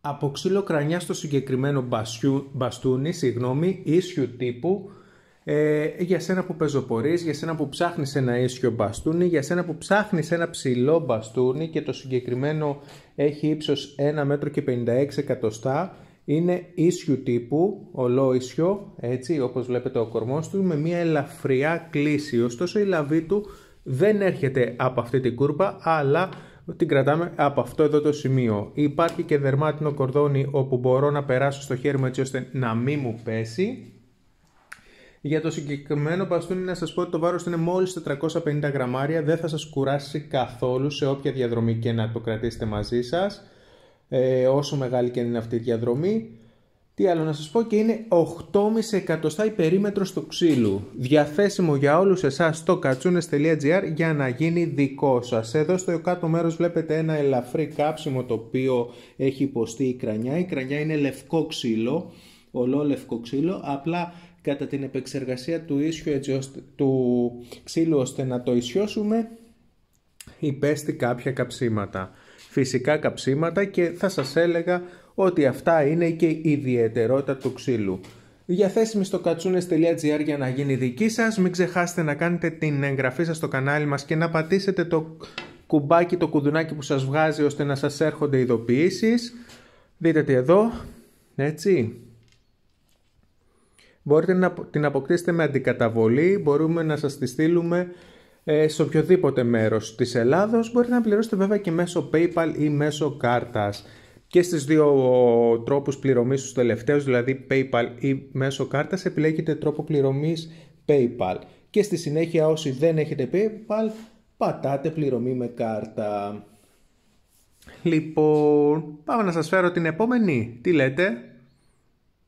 από ξύλο κρανιά στο συγκεκριμένο μπαστούνι, συγγνώμη, ίσιου τύπου, ε, για σένα που πεζοπορείς, για σένα που ψάχνεις ένα ίσιο μπαστούνι, για σένα που ψάχνεις ένα ψηλό μπαστούνι και το συγκεκριμένο έχει ύψος 1 μέτρο και 56 εκατοστά, είναι ίσιου τύπου, ολό ίσιο, έτσι όπως βλέπετε ο κορμός του, με μια ελαφριά κλίση. Ωστόσο η λαβή του δεν έρχεται από αυτή την κούρπα, αλλά την κρατάμε από αυτό εδώ το σημείο. Υπάρχει και δερμάτινο κορδόνι όπου μπορώ να περάσω στο χέρι μου έτσι ώστε να μην μου πέσει. Για το συγκεκριμένο μπαστούνι να σας πω ότι το βάρος είναι μόλις 450 γραμμάρια, δεν θα σας κουράσει καθόλου σε όποια διαδρομή και να το κρατήσετε μαζί σας, ε, όσο μεγάλη και είναι αυτή η διαδρομή. Τι άλλο να σας πω και είναι 8,5 εκατοστά η περίμετρος του ξύλου. Διαθέσιμο για όλους εσάς στο κατσούνες.gr για να γίνει δικό σας. Εδώ στο κάτω μέρος βλέπετε ένα ελαφρύ κάψιμο το οποίο έχει υποστεί η κρανιά. Η κρανιά είναι λευκό ξύλο, ολόλευκο ξύλο, απλά κατά την επεξεργασία του, ίσιο, έτσι, ώστε, του ξύλου ώστε να το ισιώσουμε υπέστη κάποια καψίματα. Φυσικά καψίματα και θα σας έλεγα ότι αυτά είναι και η ιδιαιτερότητα του ξύλου. Διαθέσιμη στο κατσούνες.gr για να γίνει δική σας. Μην ξεχάσετε να κάνετε την εγγραφή σας στο κανάλι μας και να πατήσετε το κουμπάκι, το κουδουνάκι που σας βγάζει ώστε να σας έρχονται ειδοποιήσεις. Δείτε τι εδώ, έτσι. Μπορείτε να την αποκτήσετε με αντικαταβολή, μπορούμε να σας τη στείλουμε ε, σε οποιοδήποτε μέρος της Ελλάδος. Μπορείτε να πληρώσετε βέβαια και μέσω PayPal ή μέσω κάρτας και στις δύο τρόπους πληρωμής τους τελευταίους, δηλαδή PayPal ή μέσω κάρτας, επιλέγετε τρόπο πληρωμής PayPal. Και στη συνέχεια όσοι δεν έχετε PayPal, πατάτε πληρωμή με κάρτα. Λοιπόν, πάμε να σας φέρω την επόμενη. Τι λέτε?